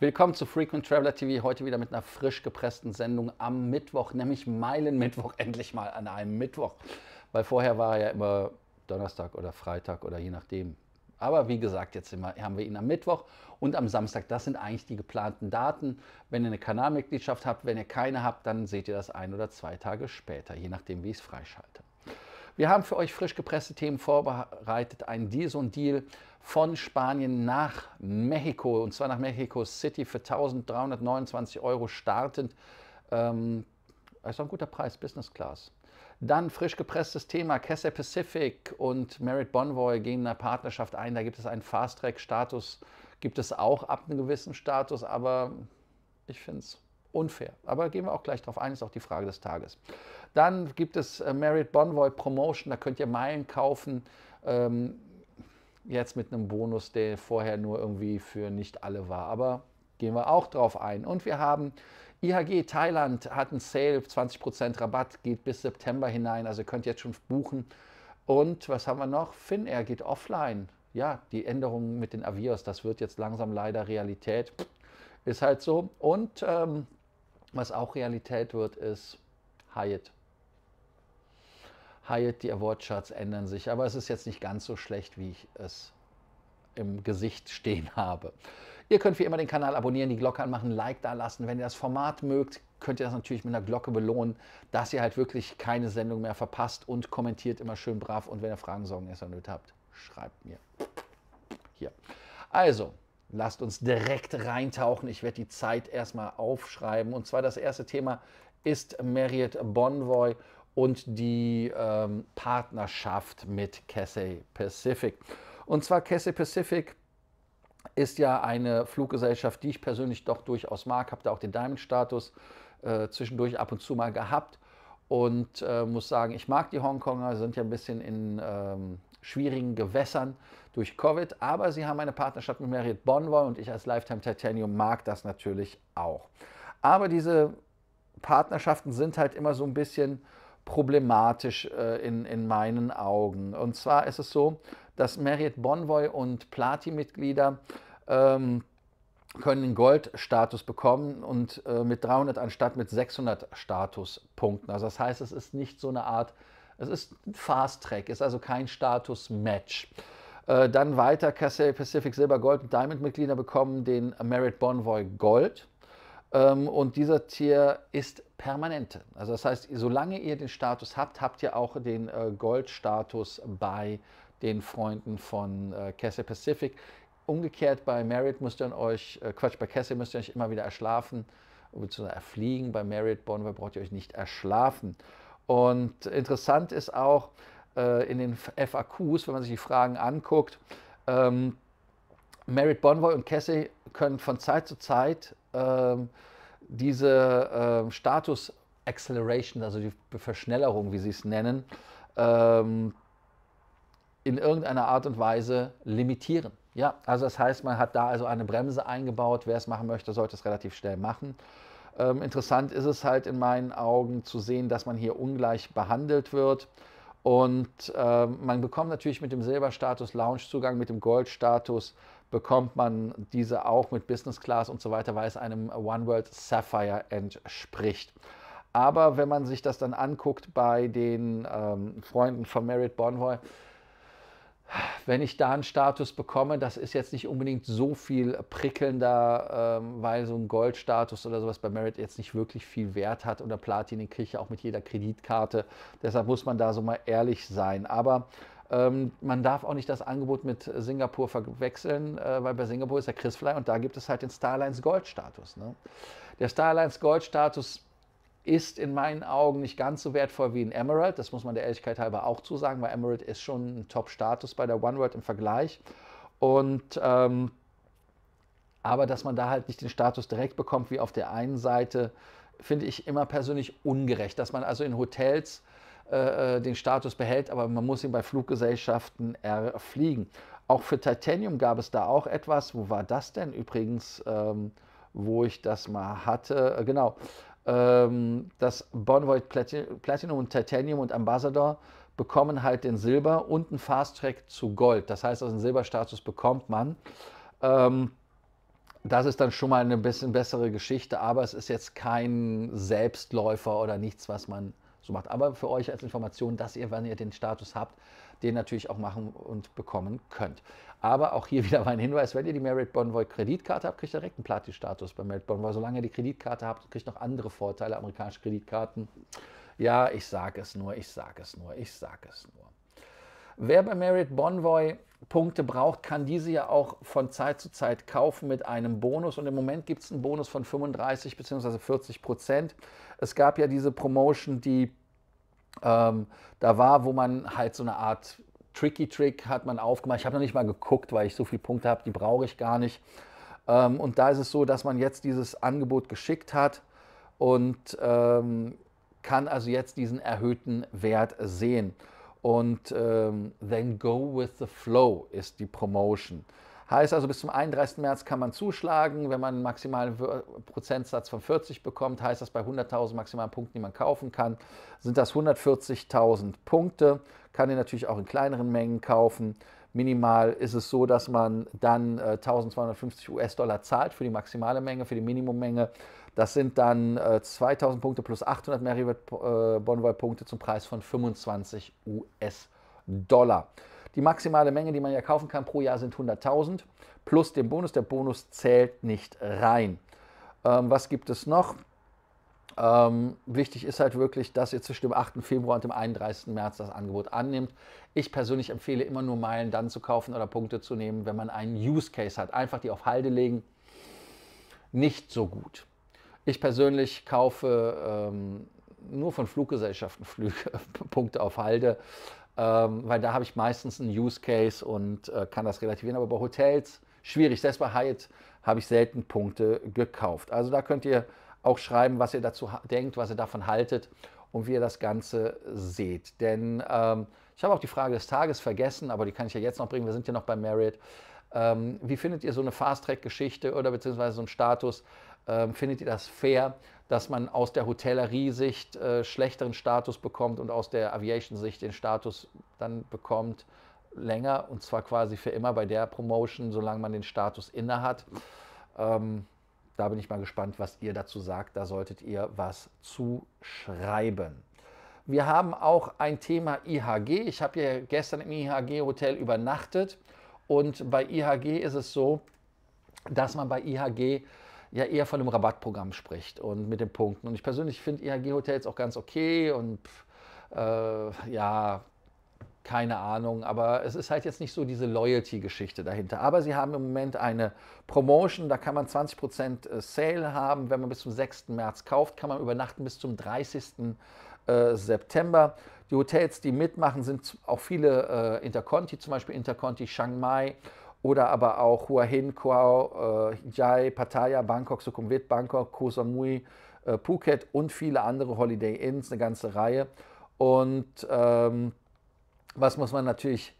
Willkommen zu Frequent Traveler TV, heute wieder mit einer frisch gepressten Sendung am Mittwoch, nämlich Meilenmittwoch, endlich mal an einem Mittwoch. Weil vorher war ja immer Donnerstag oder Freitag oder je nachdem. Aber wie gesagt, jetzt haben wir ihn am Mittwoch und am Samstag. Das sind eigentlich die geplanten Daten. Wenn ihr eine Kanalmitgliedschaft habt, wenn ihr keine habt, dann seht ihr das ein oder zwei Tage später, je nachdem, wie ich es freischalte. Wir haben für euch frisch gepresste Themen vorbereitet. Ein Deal, so ein Deal von Spanien nach Mexiko und zwar nach Mexico City für 1329 Euro startend. Ähm, ist ein guter Preis, Business Class. Dann frisch gepresstes Thema. Kessel Pacific und Merit Bonvoy gehen in eine Partnerschaft ein. Da gibt es einen Fast-Track-Status. Gibt es auch ab einem gewissen Status, aber ich finde es unfair. Aber gehen wir auch gleich drauf ein, ist auch die Frage des Tages. Dann gibt es äh, Merit Bonvoy Promotion, da könnt ihr Meilen kaufen. Ähm, jetzt mit einem Bonus, der vorher nur irgendwie für nicht alle war. Aber gehen wir auch drauf ein. Und wir haben IHG Thailand hat einen Sale, 20% Rabatt, geht bis September hinein, also könnt ihr jetzt schon buchen. Und was haben wir noch? Finnair geht offline. Ja, die Änderungen mit den Avios, das wird jetzt langsam leider Realität. Ist halt so. Und ähm, was auch Realität wird, ist Hyatt. Hyatt, die Award-Charts ändern sich, aber es ist jetzt nicht ganz so schlecht, wie ich es im Gesicht stehen habe. Ihr könnt wie immer den Kanal abonnieren, die Glocke anmachen, Like da lassen. Wenn ihr das Format mögt, könnt ihr das natürlich mit einer Glocke belohnen, dass ihr halt wirklich keine Sendung mehr verpasst und kommentiert immer schön brav. Und wenn ihr Fragen, Sorgen, Essen und habt, schreibt mir. Hier. Also, lasst uns direkt reintauchen. Ich werde die Zeit erstmal aufschreiben. Und zwar das erste Thema ist Marriott Bonvoy und die ähm, Partnerschaft mit Cathay Pacific. Und zwar Cathay Pacific ist ja eine Fluggesellschaft, die ich persönlich doch durchaus mag, habe da auch den Diamond-Status äh, zwischendurch ab und zu mal gehabt und äh, muss sagen, ich mag die Hongkonger, sind ja ein bisschen in ähm, schwierigen Gewässern durch Covid, aber sie haben eine Partnerschaft mit Marriott Bonvoy und ich als Lifetime Titanium mag das natürlich auch. Aber diese Partnerschaften sind halt immer so ein bisschen problematisch äh, in, in meinen Augen. Und zwar ist es so, dass Merit Bonvoy und Platin-Mitglieder ähm, können den Gold-Status bekommen und äh, mit 300 anstatt mit 600 Statuspunkten. Also das heißt, es ist nicht so eine Art, es ist Fast-Track, ist also kein Status-Match. Äh, dann weiter Casey Pacific Silber, Gold und Diamond-Mitglieder bekommen den Merit Bonvoy Gold. Ähm, und dieser Tier ist permanente. Also das heißt, solange ihr den Status habt, habt ihr auch den äh, Gold-Status bei den Freunden von äh, Cassie Pacific. Umgekehrt bei Merit müsst ihr euch, äh, Quatsch, bei Cassie müsst ihr euch immer wieder erschlafen, beziehungsweise erfliegen. Bei Merit Bonwell braucht ihr euch nicht erschlafen. Und interessant ist auch äh, in den FAQs, wenn man sich die Fragen anguckt, ähm, Merit Bonvoy und Cassie können von Zeit zu Zeit ähm, diese äh, Status Acceleration, also die Verschnellerung, wie sie es nennen, ähm, in irgendeiner Art und Weise limitieren. Ja, also das heißt, man hat da also eine Bremse eingebaut. Wer es machen möchte, sollte es relativ schnell machen. Ähm, interessant ist es halt in meinen Augen zu sehen, dass man hier ungleich behandelt wird. Und ähm, man bekommt natürlich mit dem Silberstatus Lounge-Zugang, mit dem Goldstatus bekommt man diese auch mit Business Class und so weiter, weil es einem One World Sapphire entspricht. Aber wenn man sich das dann anguckt bei den ähm, Freunden von Merit Bonvoy, wenn ich da einen Status bekomme, das ist jetzt nicht unbedingt so viel prickelnder, ähm, weil so ein Goldstatus oder sowas bei Merit jetzt nicht wirklich viel Wert hat oder Platin kriege ich auch mit jeder Kreditkarte. Deshalb muss man da so mal ehrlich sein. Aber ähm, man darf auch nicht das Angebot mit Singapur verwechseln, äh, weil bei Singapur ist der Chris Fly und da gibt es halt den Starlines Gold Status. Ne? Der Starlines Gold Status ist in meinen Augen nicht ganz so wertvoll wie ein Emerald. Das muss man der Ehrlichkeit halber auch zusagen, weil Emerald ist schon ein Top-Status bei der One World im Vergleich. Und ähm, aber dass man da halt nicht den Status direkt bekommt wie auf der einen Seite, finde ich immer persönlich ungerecht, dass man also in Hotels äh, äh, den Status behält, aber man muss ihn bei Fluggesellschaften erfliegen. Auch für Titanium gab es da auch etwas. Wo war das denn übrigens, ähm, wo ich das mal hatte? Äh, genau, ähm, das Bonvoid Platinum und Titanium und Ambassador bekommen halt den Silber und einen Fast Track zu Gold. Das heißt, also einen Silberstatus bekommt man. Ähm, das ist dann schon mal eine bisschen bessere Geschichte, aber es ist jetzt kein Selbstläufer oder nichts, was man so macht. Aber für euch als Information, dass ihr, wenn ihr den Status habt, den natürlich auch machen und bekommen könnt. Aber auch hier wieder mein Hinweis, wenn ihr die Merit Bonvoy Kreditkarte habt, kriegt ihr direkt einen Platin-Status bei Merit Bonvoy. Solange ihr die Kreditkarte habt, kriegt ihr noch andere Vorteile, amerikanische Kreditkarten. Ja, ich sage es nur, ich sage es nur, ich sage es nur. Wer bei Merit Bonvoy Punkte braucht, kann diese ja auch von Zeit zu Zeit kaufen mit einem Bonus. Und im Moment gibt es einen Bonus von 35 bzw. 40 Prozent. Es gab ja diese Promotion, die ähm, da war, wo man halt so eine Art Tricky Trick hat man aufgemacht. Ich habe noch nicht mal geguckt, weil ich so viele Punkte habe, die brauche ich gar nicht. Ähm, und da ist es so, dass man jetzt dieses Angebot geschickt hat und ähm, kann also jetzt diesen erhöhten Wert sehen. Und ähm, Then Go with the Flow ist die Promotion. Heißt also, bis zum 31. März kann man zuschlagen. Wenn man einen maximalen Prozentsatz von 40 bekommt, heißt das bei 100.000 maximalen Punkten, die man kaufen kann, sind das 140.000 Punkte. Kann ihr natürlich auch in kleineren Mengen kaufen. Minimal ist es so, dass man dann 1250 äh, US-Dollar zahlt für die maximale Menge, für die Minimummenge. Das sind dann 2000 äh, Punkte plus 800 Meriwet äh, Bonvoy-Punkte zum Preis von 25 US-Dollar. Die maximale Menge, die man ja kaufen kann pro Jahr, sind 100.000 plus den Bonus. Der Bonus zählt nicht rein. Ähm, was gibt es noch? Ähm, wichtig ist halt wirklich, dass ihr zwischen dem 8. Februar und dem 31. März das Angebot annimmt. Ich persönlich empfehle immer nur Meilen dann zu kaufen oder Punkte zu nehmen, wenn man einen Use Case hat. Einfach die auf Halde legen. Nicht so gut. Ich persönlich kaufe ähm, nur von Fluggesellschaften Flüge, Punkte auf Halde ähm, weil da habe ich meistens einen Use Case und äh, kann das relativieren. Aber bei Hotels schwierig. Selbst bei Hyatt habe ich selten Punkte gekauft. Also da könnt ihr auch schreiben, was ihr dazu denkt, was ihr davon haltet und wie ihr das Ganze seht. Denn ähm, ich habe auch die Frage des Tages vergessen, aber die kann ich ja jetzt noch bringen. Wir sind ja noch bei Marriott. Ähm, wie findet ihr so eine Fast-Track-Geschichte oder beziehungsweise so einen Status? Ähm, findet ihr das fair? dass man aus der Hotellerie-Sicht äh, schlechteren Status bekommt und aus der Aviation-Sicht den Status dann bekommt länger und zwar quasi für immer bei der Promotion, solange man den Status inne hat. Ähm, da bin ich mal gespannt, was ihr dazu sagt. Da solltet ihr was zu schreiben. Wir haben auch ein Thema IHG. Ich habe ja gestern im IHG-Hotel übernachtet und bei IHG ist es so, dass man bei IHG ja eher von einem Rabattprogramm spricht und mit den Punkten. Und ich persönlich finde IHG-Hotels e auch ganz okay und äh, ja, keine Ahnung, aber es ist halt jetzt nicht so diese Loyalty-Geschichte dahinter. Aber sie haben im Moment eine Promotion, da kann man 20% äh, Sale haben. Wenn man bis zum 6. März kauft, kann man übernachten bis zum 30. Äh, September. Die Hotels, die mitmachen, sind auch viele äh, Interconti, zum Beispiel Interconti Chiang Mai oder aber auch Hua Hin, Kuao, äh, Jai, Pattaya, Bangkok, Sukhumvit, Bangkok, Koh Samui, äh, Phuket und viele andere Holiday Inns, eine ganze Reihe. Und ähm, was muss man natürlich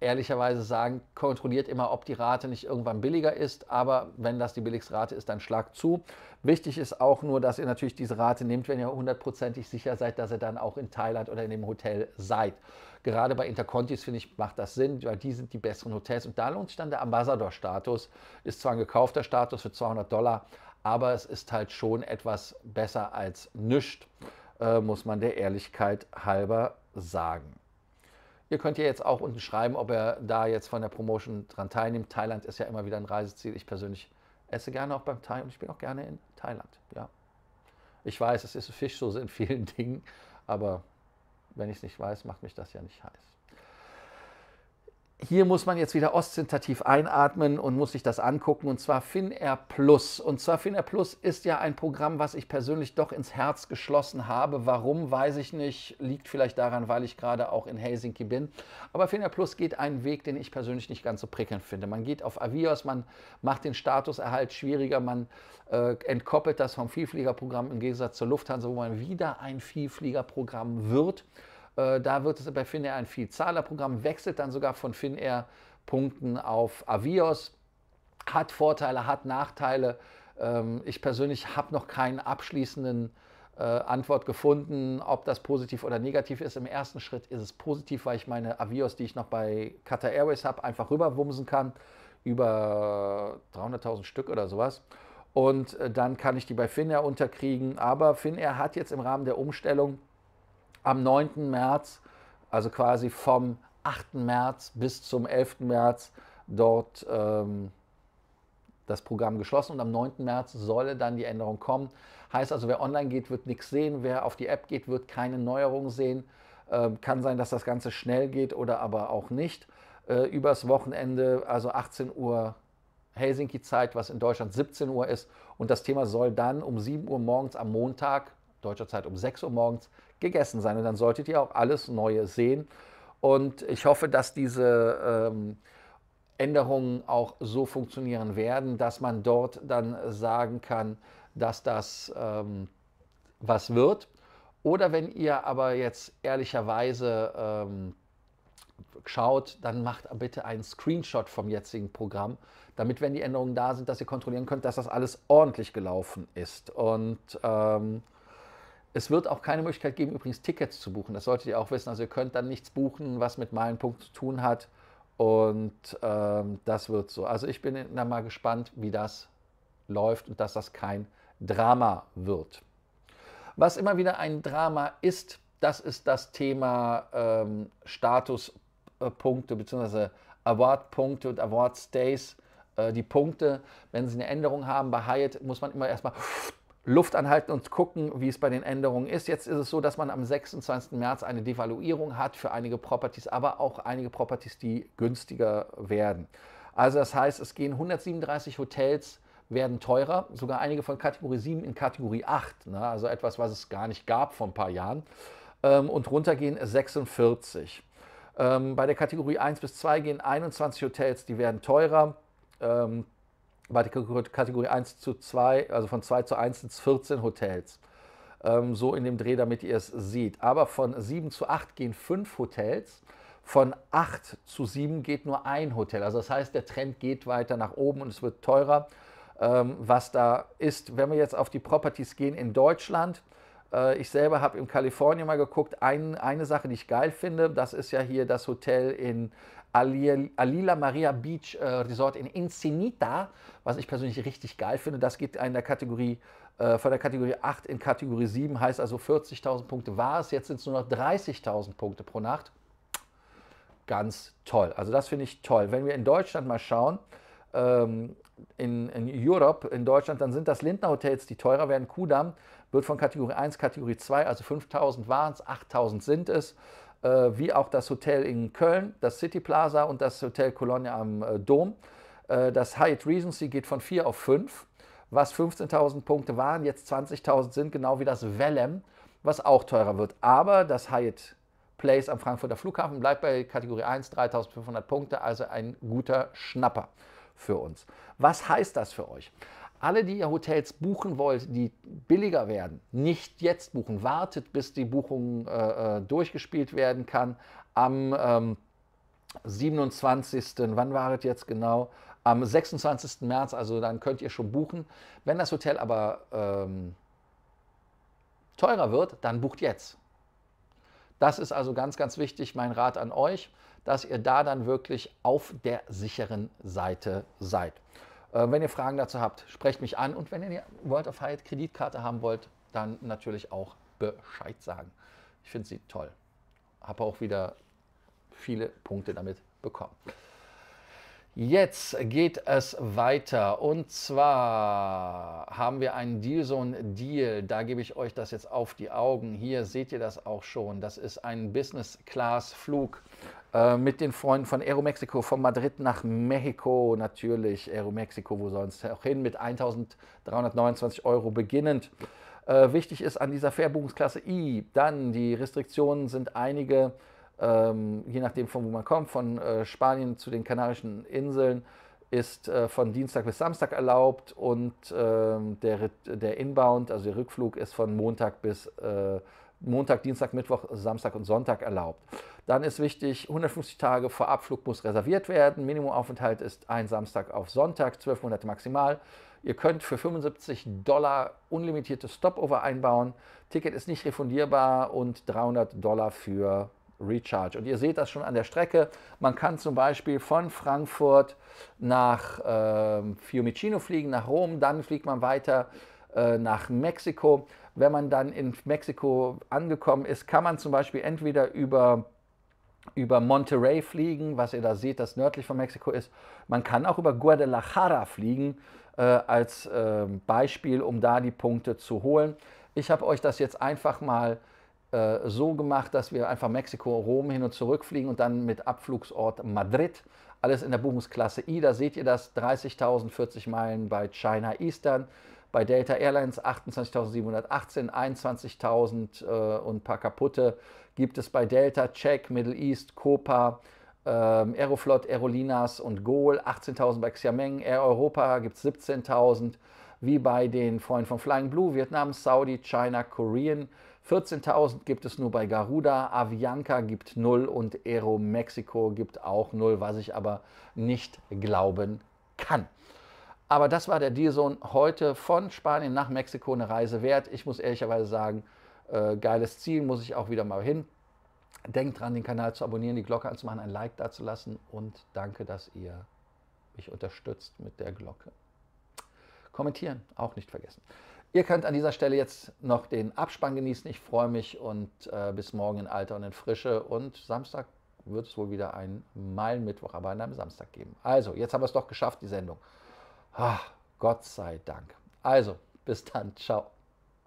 ehrlicherweise sagen, kontrolliert immer, ob die Rate nicht irgendwann billiger ist, aber wenn das die billigste Rate ist, dann schlagt zu. Wichtig ist auch nur, dass ihr natürlich diese Rate nehmt, wenn ihr hundertprozentig sicher seid, dass ihr dann auch in Thailand oder in dem Hotel seid. Gerade bei Intercontis, finde ich, macht das Sinn, weil die sind die besseren Hotels und da lohnt sich dann der Ambassador-Status. Ist zwar ein gekaufter Status für 200 Dollar, aber es ist halt schon etwas besser als nichts, äh, muss man der Ehrlichkeit halber sagen. Ihr könnt ja jetzt auch unten schreiben, ob er da jetzt von der Promotion dran teilnimmt. Thailand ist ja immer wieder ein Reiseziel. Ich persönlich esse gerne auch beim Thai und ich bin auch gerne in Thailand. Ja. Ich weiß, es ist Fischsoße in vielen Dingen, aber wenn ich es nicht weiß, macht mich das ja nicht heiß hier muss man jetzt wieder ostentativ einatmen und muss sich das angucken, und zwar Finnair Plus. Und zwar Finnair Plus ist ja ein Programm, was ich persönlich doch ins Herz geschlossen habe. Warum, weiß ich nicht. Liegt vielleicht daran, weil ich gerade auch in Helsinki bin. Aber Finnair Plus geht einen Weg, den ich persönlich nicht ganz so prickelnd finde. Man geht auf Avios, man macht den Statuserhalt schwieriger, man äh, entkoppelt das vom Vielfliegerprogramm im Gegensatz zur Lufthansa, wo man wieder ein Vielfliegerprogramm wird. Äh, da wird es bei Finnair ein Vielzahlerprogramm, wechselt dann sogar von Finnair Punkten auf Avios. Hat Vorteile, hat Nachteile. Ähm, ich persönlich habe noch keinen abschließenden äh, Antwort gefunden, ob das positiv oder negativ ist. Im ersten Schritt ist es positiv, weil ich meine Avios, die ich noch bei Qatar Airways habe, einfach rüberwumsen kann. Über 300.000 Stück oder sowas. Und äh, dann kann ich die bei Finnair unterkriegen. Aber Finnair hat jetzt im Rahmen der Umstellung am 9. März, also quasi vom 8. März bis zum 11. März dort ähm, das Programm geschlossen und am 9. März solle dann die Änderung kommen. Heißt also, wer online geht, wird nichts sehen, wer auf die App geht, wird keine Neuerungen sehen. Ähm, kann sein, dass das Ganze schnell geht oder aber auch nicht. Äh, übers Wochenende, also 18 Uhr Helsinki-Zeit, was in Deutschland 17 Uhr ist. Und das Thema soll dann um 7 Uhr morgens am Montag deutscher Zeit um 6 Uhr morgens gegessen sein. Und dann solltet ihr auch alles Neue sehen. Und ich hoffe, dass diese ähm, Änderungen auch so funktionieren werden, dass man dort dann sagen kann, dass das ähm, was wird. Oder wenn ihr aber jetzt ehrlicherweise ähm, schaut, dann macht bitte einen Screenshot vom jetzigen Programm, damit, wenn die Änderungen da sind, dass ihr kontrollieren könnt, dass das alles ordentlich gelaufen ist. Und ähm, es wird auch keine Möglichkeit geben, übrigens Tickets zu buchen. Das solltet ihr auch wissen. Also ihr könnt dann nichts buchen, was mit Meilenpunkt zu tun hat. Und ähm, das wird so. Also ich bin dann mal gespannt, wie das läuft und dass das kein Drama wird. Was immer wieder ein Drama ist, das ist das Thema ähm, Statuspunkte bzw. Awardpunkte und Award-Stays. Äh, die Punkte, wenn sie eine Änderung haben bei Hyatt, muss man immer erstmal Luft anhalten und gucken, wie es bei den Änderungen ist. Jetzt ist es so, dass man am 26. März eine Devaluierung hat für einige Properties, aber auch einige Properties, die günstiger werden. Also das heißt, es gehen 137 Hotels werden teurer, sogar einige von Kategorie 7 in Kategorie 8, ne? also etwas, was es gar nicht gab vor ein paar Jahren. Ähm, und runtergehen 46. Ähm, bei der Kategorie 1 bis 2 gehen 21 Hotels, die werden teurer. Ähm, war die Kategorie 1 zu 2, also von 2 zu 1 sind es 14 Hotels. Ähm, so in dem Dreh, damit ihr es seht. Aber von 7 zu 8 gehen 5 Hotels. Von 8 zu 7 geht nur ein Hotel. Also das heißt, der Trend geht weiter nach oben und es wird teurer, ähm, was da ist. Wenn wir jetzt auf die Properties gehen in Deutschland, äh, ich selber habe in Kalifornien mal geguckt, ein, eine Sache, die ich geil finde, das ist ja hier das Hotel in Alila Maria Beach äh, Resort in Encinita, was ich persönlich richtig geil finde. Das geht in der Kategorie äh, von der Kategorie 8 in Kategorie 7, heißt also 40.000 Punkte war es. Jetzt sind es nur noch 30.000 Punkte pro Nacht. Ganz toll. Also das finde ich toll. Wenn wir in Deutschland mal schauen, ähm, in, in Europe, in Deutschland, dann sind das Lindner Hotels, die teurer werden. Kudam wird von Kategorie 1, Kategorie 2, also 5.000 waren es, 8.000 sind es. Äh, wie auch das Hotel in Köln, das City Plaza und das Hotel Cologne am äh, Dom. Äh, das Hyatt Regency geht von 4 auf 5, was 15.000 Punkte waren, jetzt 20.000 sind, genau wie das Vellem, was auch teurer wird. Aber das Hyatt Place am Frankfurter Flughafen bleibt bei Kategorie 1 3.500 Punkte, also ein guter Schnapper für uns. Was heißt das für euch? alle, die ihr Hotels buchen wollt, die billiger werden, nicht jetzt buchen. Wartet, bis die Buchung äh, äh durchgespielt werden kann. Am ähm, 27. Wann war es jetzt genau? Am 26. März, also dann könnt ihr schon buchen. Wenn das Hotel aber ähm, teurer wird, dann bucht jetzt. Das ist also ganz, ganz wichtig, mein Rat an euch, dass ihr da dann wirklich auf der sicheren Seite seid. Äh, wenn ihr Fragen dazu habt, sprecht mich an. Und wenn ihr eine World of Hyatt Kreditkarte haben wollt, dann natürlich auch Bescheid sagen. Ich finde sie toll. Habe auch wieder viele Punkte damit bekommen. Jetzt geht es weiter und zwar haben wir einen Deal, so ein Deal, da gebe ich euch das jetzt auf die Augen. Hier seht ihr das auch schon, das ist ein Business-Class-Flug äh, mit den Freunden von Aeromexico, von Madrid nach Mexiko natürlich, Aeromexico, wo sonst auch hin, mit 1329 Euro beginnend. Äh, wichtig ist an dieser Fairbuchungsklasse I, dann die Restriktionen sind einige ähm, je nachdem von wo man kommt, von äh, Spanien zu den Kanarischen Inseln ist äh, von Dienstag bis Samstag erlaubt und ähm, der, der Inbound, also der Rückflug, ist von Montag bis äh, Montag, Dienstag, Mittwoch, Samstag und Sonntag erlaubt. Dann ist wichtig, 150 Tage vor Abflug muss reserviert werden. Minimumaufenthalt ist ein Samstag auf Sonntag, 12 Monate maximal. Ihr könnt für 75 Dollar unlimitierte Stopover einbauen. Ticket ist nicht refundierbar und 300 Dollar für Recharge. Und ihr seht das schon an der Strecke. Man kann zum Beispiel von Frankfurt nach äh, Fiumicino fliegen, nach Rom, dann fliegt man weiter äh, nach Mexiko. Wenn man dann in Mexiko angekommen ist, kann man zum Beispiel entweder über über Monterrey fliegen, was ihr da seht, das nördlich von Mexiko ist. Man kann auch über Guadalajara fliegen äh, als äh, Beispiel, um da die Punkte zu holen. Ich habe euch das jetzt einfach mal äh, so gemacht, dass wir einfach Mexiko, Rom hin und zurück fliegen und dann mit Abflugsort Madrid. Alles in der Buchungsklasse I. Da seht ihr das 30.040 Meilen bei China Eastern, bei Delta Airlines 28.718, 21.000 äh, und ein paar kaputte gibt es bei Delta, Czech, Middle East, Copa. Ähm, Aeroflot, Aerolinas und Gol, 18.000 bei Xiameng, Air Europa gibt es 17.000, wie bei den Freunden von Flying Blue, Vietnam, Saudi, China, Korean, 14.000 gibt es nur bei Garuda, Avianca gibt 0 und Aero Mexico gibt auch 0, was ich aber nicht glauben kann. Aber das war der Dealzone heute von Spanien nach Mexiko eine Reise wert. Ich muss ehrlicherweise sagen, äh, geiles Ziel, muss ich auch wieder mal hin. Denkt dran, den Kanal zu abonnieren, die Glocke anzumachen, ein Like dazulassen und danke, dass ihr mich unterstützt mit der Glocke. Kommentieren auch nicht vergessen. Ihr könnt an dieser Stelle jetzt noch den Abspann genießen. Ich freue mich und äh, bis morgen in alter und in Frische. Und Samstag wird es wohl wieder einen Meilenmittwoch, aber an einem Samstag geben. Also, jetzt haben wir es doch geschafft, die Sendung. Ach, Gott sei Dank. Also, bis dann. Ciao.